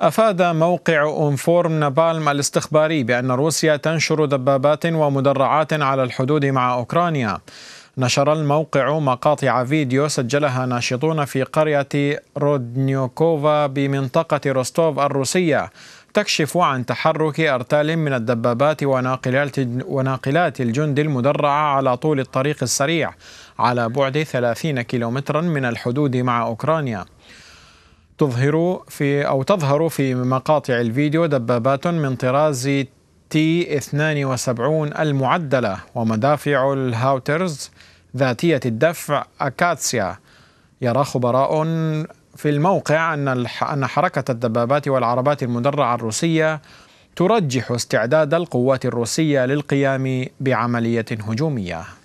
أفاد موقع أنفورم نابالم الاستخباري بأن روسيا تنشر دبابات ومدرعات على الحدود مع أوكرانيا نشر الموقع مقاطع فيديو سجلها ناشطون في قرية رودنيوكوفا بمنطقة روستوف الروسية تكشف عن تحرك أرتال من الدبابات وناقلات, وناقلات الجند المدرعة على طول الطريق السريع على بعد 30 كيلومترا من الحدود مع أوكرانيا تظهر في أو تظهر في مقاطع الفيديو دبابات من طراز تي 72 المعدلة ومدافع الهاوترز ذاتية الدفع أكاتسيا يرى خبراء في الموقع أن أن حركة الدبابات والعربات المدرعة الروسية ترجح استعداد القوات الروسية للقيام بعملية هجومية